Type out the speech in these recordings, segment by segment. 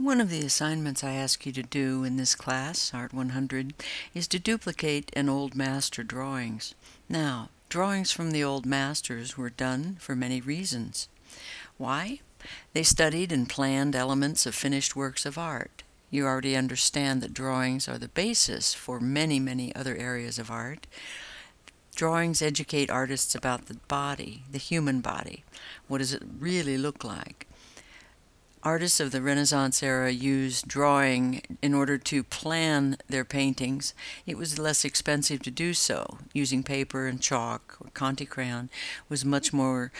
One of the assignments I ask you to do in this class, Art 100, is to duplicate an old master drawings. Now, drawings from the old masters were done for many reasons. Why? They studied and planned elements of finished works of art. You already understand that drawings are the basis for many, many other areas of art. Drawings educate artists about the body, the human body. What does it really look like? artists of the Renaissance era used drawing in order to plan their paintings. It was less expensive to do so. Using paper and chalk or Conti crayon was much more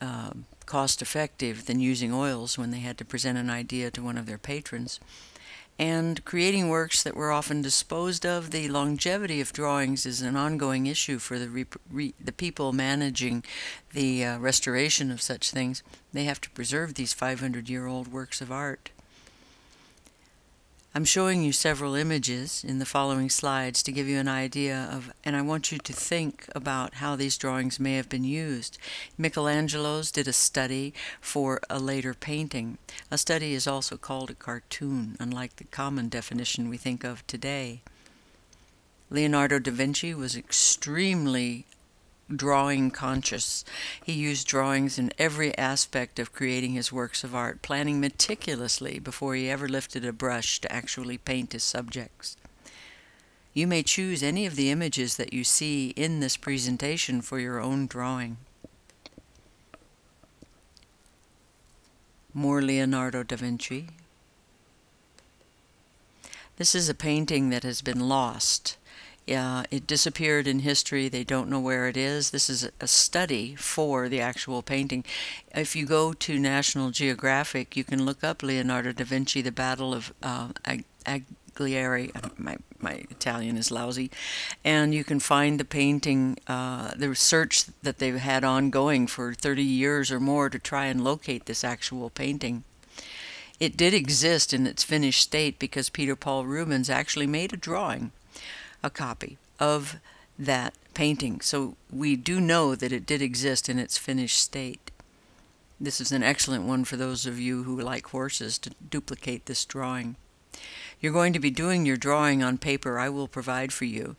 uh, cost effective than using oils when they had to present an idea to one of their patrons and creating works that were often disposed of. The longevity of drawings is an ongoing issue for the, the people managing the uh, restoration of such things. They have to preserve these 500 year old works of art. I'm showing you several images in the following slides to give you an idea of, and I want you to think about how these drawings may have been used. Michelangelo's did a study for a later painting. A study is also called a cartoon, unlike the common definition we think of today. Leonardo da Vinci was extremely drawing conscious. He used drawings in every aspect of creating his works of art, planning meticulously before he ever lifted a brush to actually paint his subjects. You may choose any of the images that you see in this presentation for your own drawing. More Leonardo da Vinci. This is a painting that has been lost. Yeah, it disappeared in history. They don't know where it is. This is a study for the actual painting. If you go to National Geographic, you can look up Leonardo da Vinci, The Battle of uh, Aglieri. My, my Italian is lousy. And you can find the painting, uh, the research that they've had ongoing for 30 years or more to try and locate this actual painting. It did exist in its finished state because Peter Paul Rubens actually made a drawing a copy of that painting. So we do know that it did exist in its finished state. This is an excellent one for those of you who like horses to duplicate this drawing. You're going to be doing your drawing on paper I will provide for you,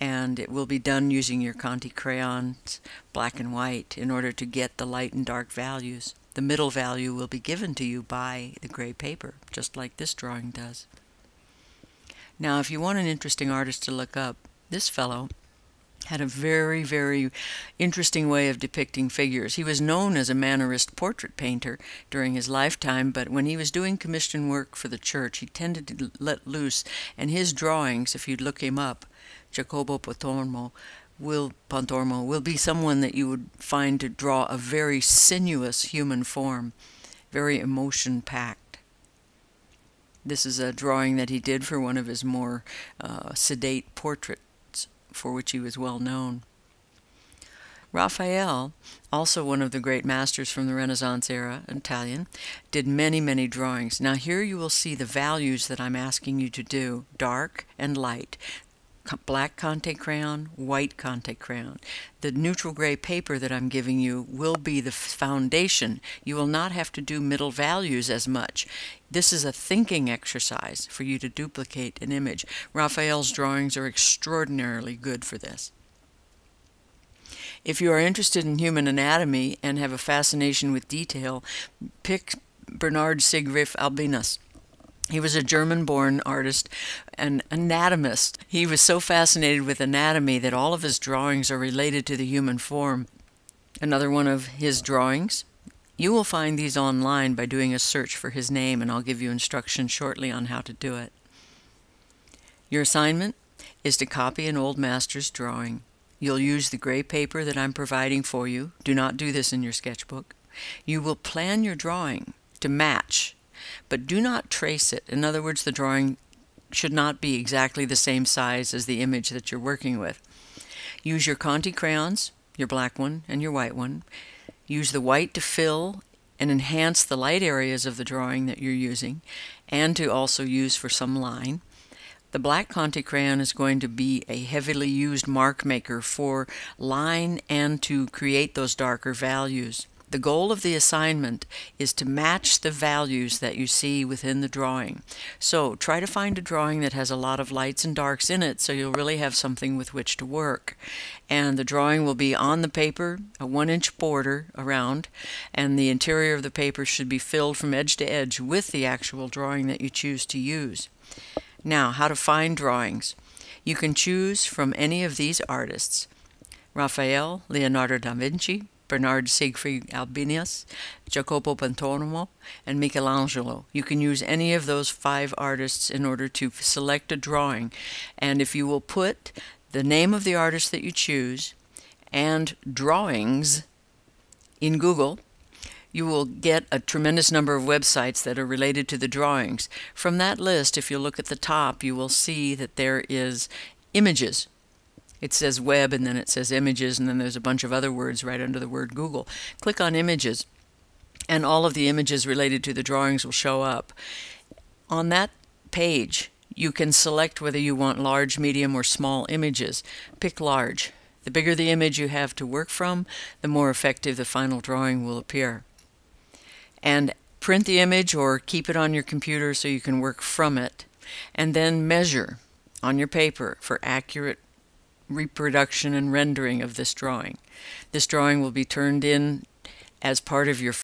and it will be done using your Conti crayons, black and white, in order to get the light and dark values. The middle value will be given to you by the gray paper, just like this drawing does. Now, if you want an interesting artist to look up, this fellow had a very, very interesting way of depicting figures. He was known as a Mannerist portrait painter during his lifetime, but when he was doing commission work for the church, he tended to let loose, and his drawings, if you would look him up, Jacopo Pontormo, will Pontormo will be someone that you would find to draw a very sinuous human form, very emotion packed. This is a drawing that he did for one of his more uh, sedate portraits, for which he was well known. Raphael, also one of the great masters from the Renaissance era, Italian, did many, many drawings. Now here you will see the values that I'm asking you to do, dark and light black conte crayon, white conte crayon. The neutral gray paper that I'm giving you will be the foundation. You will not have to do middle values as much. This is a thinking exercise for you to duplicate an image. Raphael's drawings are extraordinarily good for this. If you are interested in human anatomy and have a fascination with detail, pick Bernard Sigriff Albinus. He was a German born artist, an anatomist. He was so fascinated with anatomy that all of his drawings are related to the human form. Another one of his drawings. You will find these online by doing a search for his name, and I'll give you instructions shortly on how to do it. Your assignment is to copy an old master's drawing. You'll use the gray paper that I'm providing for you. Do not do this in your sketchbook. You will plan your drawing to match but do not trace it. In other words, the drawing should not be exactly the same size as the image that you're working with. Use your Conti crayons, your black one and your white one. Use the white to fill and enhance the light areas of the drawing that you're using and to also use for some line. The black Conti crayon is going to be a heavily used mark maker for line and to create those darker values. The goal of the assignment is to match the values that you see within the drawing. So try to find a drawing that has a lot of lights and darks in it so you'll really have something with which to work. And the drawing will be on the paper, a one inch border around, and the interior of the paper should be filled from edge to edge with the actual drawing that you choose to use. Now, how to find drawings. You can choose from any of these artists, Raphael, Leonardo da Vinci, Bernard Siegfried Albinus, Jacopo Pontormo, and Michelangelo. You can use any of those five artists in order to select a drawing. And if you will put the name of the artist that you choose and drawings in Google, you will get a tremendous number of websites that are related to the drawings. From that list, if you look at the top, you will see that there is images it says web and then it says images and then there's a bunch of other words right under the word Google. Click on images and all of the images related to the drawings will show up. On that page, you can select whether you want large, medium, or small images. Pick large. The bigger the image you have to work from, the more effective the final drawing will appear. And print the image or keep it on your computer so you can work from it. And then measure on your paper for accurate reproduction and rendering of this drawing. This drawing will be turned in as part of your